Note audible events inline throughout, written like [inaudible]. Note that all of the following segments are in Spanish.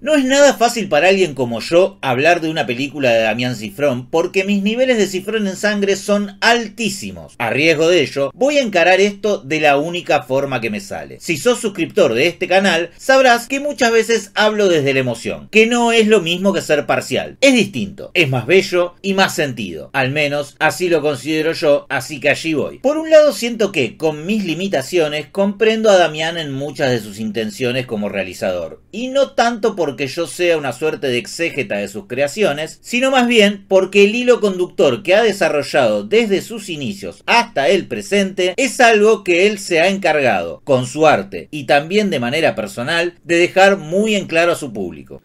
No es nada fácil para alguien como yo hablar de una película de Damián Cifrón, porque mis niveles de Cifrón en sangre son altísimos. A riesgo de ello, voy a encarar esto de la única forma que me sale. Si sos suscriptor de este canal, sabrás que muchas veces hablo desde la emoción, que no es lo mismo que ser parcial. Es distinto, es más bello y más sentido. Al menos así lo considero yo, así que allí voy. Por un lado siento que, con mis limitaciones, comprendo a Damián en muchas de sus intenciones como realizador, y no tanto por porque yo sea una suerte de exégeta de sus creaciones, sino más bien porque el hilo conductor que ha desarrollado desde sus inicios hasta el presente es algo que él se ha encargado, con su arte y también de manera personal, de dejar muy en claro a su público.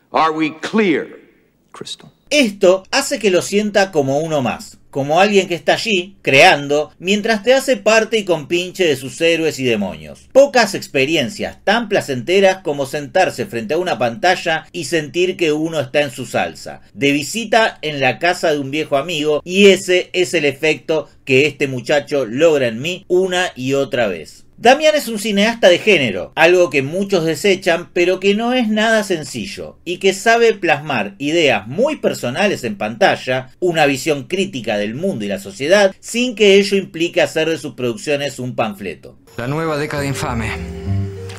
Esto hace que lo sienta como uno más, como alguien que está allí, creando, mientras te hace parte y compinche de sus héroes y demonios. Pocas experiencias tan placenteras como sentarse frente a una pantalla y sentir que uno está en su salsa, de visita en la casa de un viejo amigo, y ese es el efecto que este muchacho logra en mí una y otra vez. Damián es un cineasta de género, algo que muchos desechan, pero que no es nada sencillo, y que sabe plasmar ideas muy personales en pantalla, una visión crítica del mundo y la sociedad, sin que ello implique hacer de sus producciones un panfleto. La nueva década infame.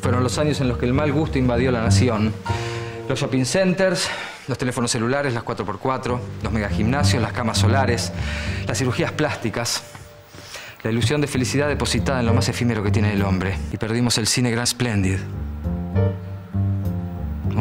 Fueron los años en los que el mal gusto invadió la nación. Los shopping centers, los teléfonos celulares, las 4x4, los megagimnasios, las camas solares, las cirugías plásticas, la ilusión de felicidad depositada en lo más efímero que tiene el hombre. Y perdimos el cine Grand Splendid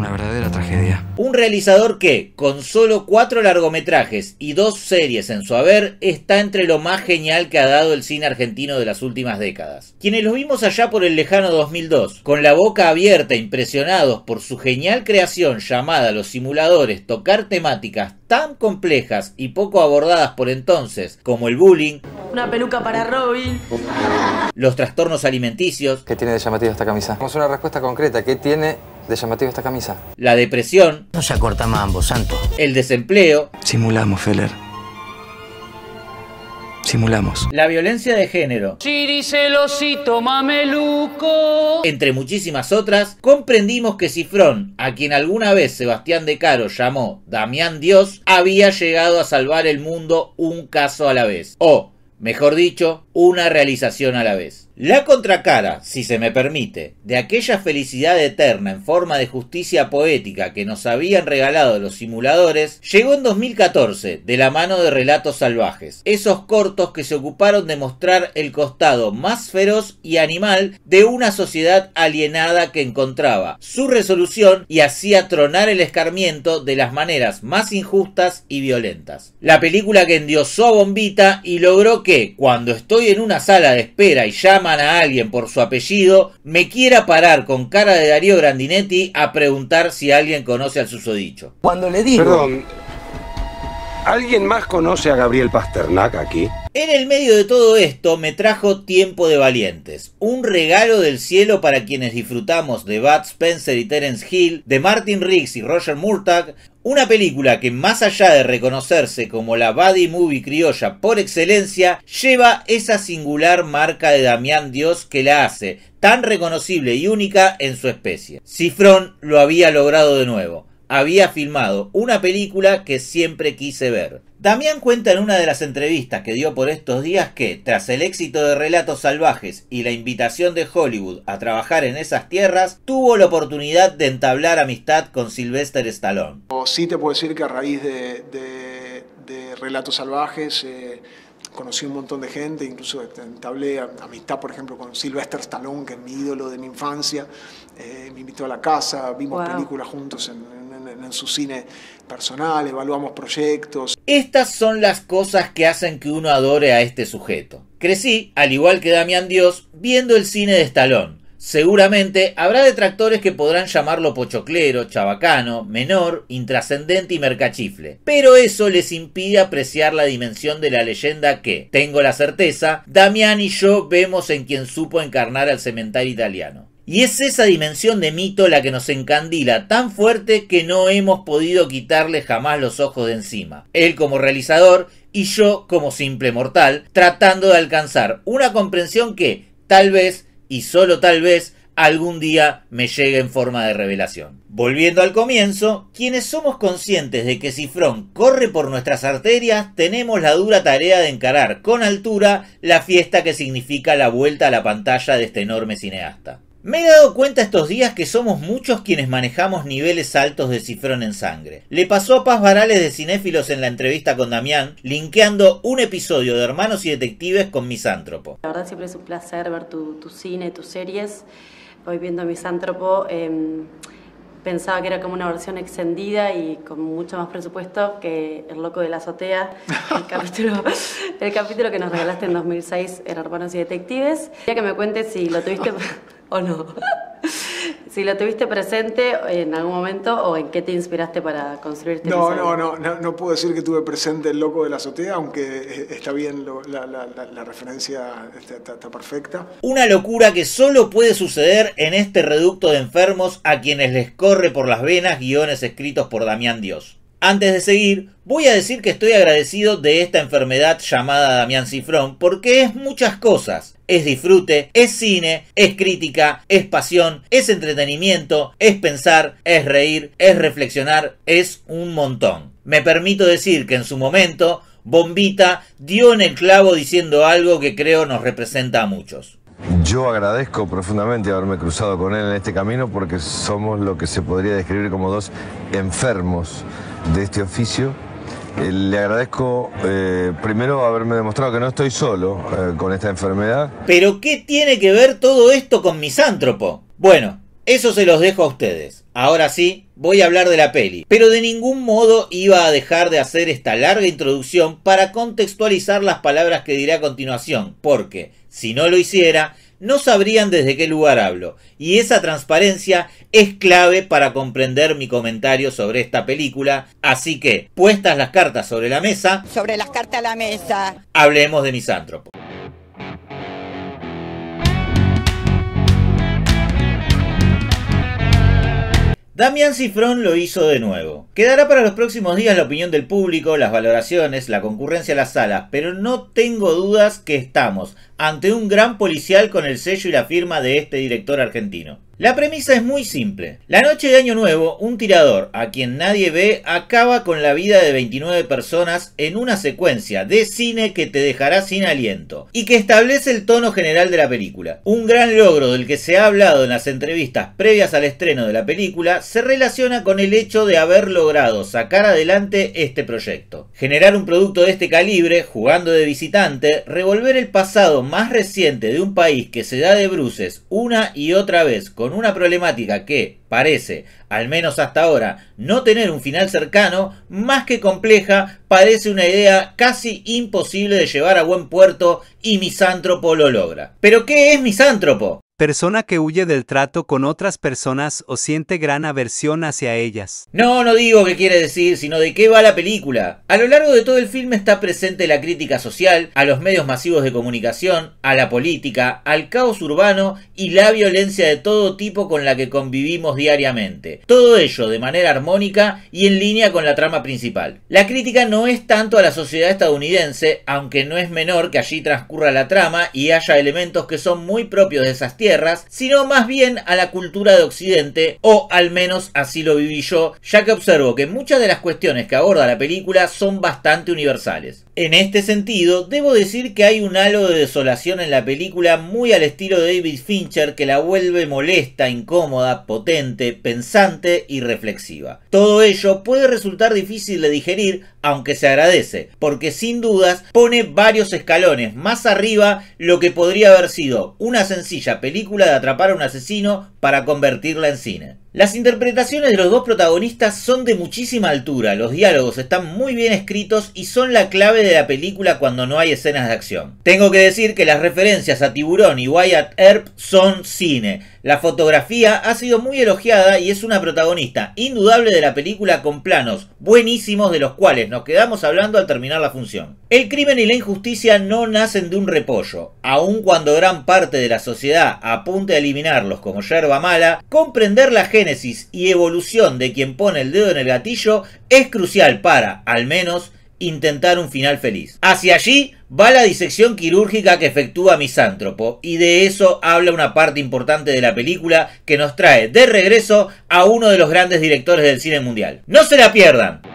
una verdadera tragedia. Un realizador que, con solo cuatro largometrajes y dos series en su haber, está entre lo más genial que ha dado el cine argentino de las últimas décadas. Quienes lo vimos allá por el lejano 2002, con la boca abierta, impresionados por su genial creación llamada Los Simuladores, tocar temáticas tan complejas y poco abordadas por entonces, como el bullying, una peluca para Robin, los trastornos alimenticios. ¿Qué tiene de llamativo esta camisa? Vamos a una respuesta concreta. ¿Qué tiene de llamativo esta camisa? La depresión. No se acorta más ambos, santo. El desempleo. Simulamos, Feller. Simulamos. La violencia de género. celosito, mameluco. Entre muchísimas otras, comprendimos que Cifrón, a quien alguna vez Sebastián de Caro llamó Damián Dios, había llegado a salvar el mundo un caso a la vez. O, mejor dicho, una realización a la vez. La contracara, si se me permite, de aquella felicidad eterna en forma de justicia poética que nos habían regalado los simuladores, llegó en 2014 de la mano de Relatos Salvajes, esos cortos que se ocuparon de mostrar el costado más feroz y animal de una sociedad alienada que encontraba su resolución y hacía tronar el escarmiento de las maneras más injustas y violentas. La película que endiosó Bombita y logró que, cuando estoy en una sala de espera y llaman a alguien por su apellido, me quiera parar con cara de Darío Grandinetti a preguntar si alguien conoce al susodicho. Cuando le digo... ¿Alguien más conoce a Gabriel Pasternak aquí? En el medio de todo esto me trajo Tiempo de Valientes, un regalo del cielo para quienes disfrutamos de Bud Spencer y Terence Hill, de Martin Riggs y Roger Murtagh, una película que más allá de reconocerse como la buddy movie criolla por excelencia, lleva esa singular marca de Damián Dios que la hace tan reconocible y única en su especie. Cifrón lo había logrado de nuevo había filmado una película que siempre quise ver. Damián cuenta en una de las entrevistas que dio por estos días que, tras el éxito de Relatos Salvajes y la invitación de Hollywood a trabajar en esas tierras, tuvo la oportunidad de entablar amistad con Sylvester Stallone. Sí te puedo decir que a raíz de, de, Relatos Salvajes... Eh, conocí un montón de gente, incluso entablé amistad, por ejemplo, con Sylvester Stallone, que es mi ídolo de mi infancia, eh, me invitó a la casa, vimos películas juntos en, en su cine personal, evaluamos proyectos. Estas son las cosas que hacen que uno adore a este sujeto. Crecí, al igual que Damián Dios, viendo el cine de Estalón. Seguramente habrá detractores que podrán llamarlo pochoclero, chabacano, menor, intrascendente y mercachifle, pero eso les impide apreciar la dimensión de la leyenda que, tengo la certeza, Damián y yo vemos en quien supo encarnar al cementerio italiano. Y es esa dimensión de mito la que nos encandila tan fuerte que no hemos podido quitarle jamás los ojos de encima. Él como realizador y yo como simple mortal, tratando de alcanzar una comprensión que, tal vez, y solo tal vez, algún día me llegue en forma de revelación. Volviendo al comienzo, quienes somos conscientes de que Cifrón corre por nuestras arterias, tenemos la dura tarea de encarar con altura la fiesta que significa la vuelta a la pantalla de este enorme cineasta. Me he dado cuenta estos días que somos muchos quienes manejamos niveles altos de cifrón en sangre. Le pasó a Paz Varales de Cinéfilos en la entrevista con Damián, linkeando un episodio de Hermanos y Detectives con Misántropo. La verdad siempre es un placer ver tu, cine, tus series. Hoy viendo Misántropo em, pensaba que era como una versión extendida y con mucho más presupuesto que El Loco de la Azotea, [laughs] el capítulo, el capítulo que nos regalaste en 2006 era Hermanos y Detectives. Quería que me cuentes si lo tuviste... [laughs] o no. [laughs] si lo tuviste presente en algún momento o en qué te inspiraste para construir? Este no, no, no, no, no puedo decir que tuve presente el loco de la azotea, aunque eh, está bien la, referencia este, está, está, perfecta. Una locura que solo puede suceder en este reducto de enfermos a quienes les corre por las venas guiones escritos por Damián Dios. Antes de seguir, voy a decir que estoy agradecido de esta enfermedad llamada Damián Cifrón, porque es muchas cosas. Es disfrute, es cine, es crítica, es pasión, es entretenimiento, es pensar, es reír, es reflexionar, es un montón. Me permito decir que en su momento, Bombita dio en el clavo diciendo algo que creo nos representa a muchos. Yo agradezco profundamente haberme cruzado con él en este camino porque somos lo que se podría describir como dos enfermos de este oficio. Eh, le agradezco eh, primero haberme demostrado que no estoy solo eh, con esta enfermedad. Pero ¿qué tiene que ver todo esto con misántropo? Bueno, eso se los dejo a ustedes. Ahora sí, voy a hablar de la peli. Pero de ningún modo iba a dejar de hacer esta larga introducción para contextualizar las palabras que diré a continuación, porque si no lo hiciera, no sabrían desde qué lugar hablo, y esa transparencia es clave para comprender mi comentario sobre esta película, así que, puestas las cartas sobre la mesa, sobre las cartas a la mesa, hablemos de misántropo. Damián Cifrón lo hizo de nuevo. Quedará para los próximos días la opinión del público, las valoraciones, la concurrencia a las salas, pero no tengo dudas que estamos ante un gran policial con el sello y la firma de este director argentino. La premisa es muy simple. La noche de Año Nuevo, un tirador, a quien nadie ve, acaba con la vida de 29 personas en una secuencia de cine que te dejará sin aliento y que establece el tono general de la película. Un gran logro del que se ha hablado en las entrevistas previas al estreno de la película se relaciona con el hecho de haber logrado sacar adelante este proyecto. Generar un producto de este calibre, jugando de visitante, revolver el pasado más reciente de un país que se da de bruces una y otra vez con una problemática que parece, al menos hasta ahora, no tener un final cercano, más que compleja, parece una idea casi imposible de llevar a buen puerto y Misántropo lo logra. ¿Pero qué es Misántropo? Persona que huye del trato con otras personas o siente gran aversión hacia ellas. No, no digo qué quiere decir, sino de qué va la película. A lo largo de todo el filme está presente la crítica social, a los medios masivos de comunicación, a la política, al caos urbano y la violencia de todo tipo con la que convivimos diariamente. Todo ello de manera armónica y en línea con la trama principal. La crítica no es tanto a la sociedad estadounidense, aunque no es menor que allí transcurra la trama y haya elementos que son muy propios de esas tierras sino más bien a la cultura de Occidente, o al menos así lo viví yo, ya que observo que muchas de las cuestiones que aborda la película son bastante universales. En este sentido, debo decir que hay un halo de desolación en la película muy al estilo de David Fincher que la vuelve molesta, incómoda, potente, pensante y reflexiva. Todo ello puede resultar difícil de digerir, aunque se agradece, porque sin dudas pone varios escalones más arriba lo que podría haber sido una sencilla película de atrapar a un asesino para convertirla en cine. Las interpretaciones de los dos protagonistas son de muchísima altura, los diálogos están muy bien escritos y son la clave de la película cuando no hay escenas de acción. Tengo que decir que las referencias a Tiburón y Wyatt Earp son cine, la fotografía ha sido muy elogiada y es una protagonista indudable de la película con planos buenísimos de los cuales nos quedamos hablando al terminar la función. El crimen y la injusticia no nacen de un repollo, aun cuando gran parte de la sociedad apunte a eliminarlos como yerba mala, comprender la génesis y evolución de quien pone el dedo en el gatillo es crucial para, al menos, intentar un final feliz. Hacia allí va la disección quirúrgica que efectúa Misántropo, y de eso habla una parte importante de la película que nos trae de regreso a uno de los grandes directores del cine mundial. ¡No se la pierdan!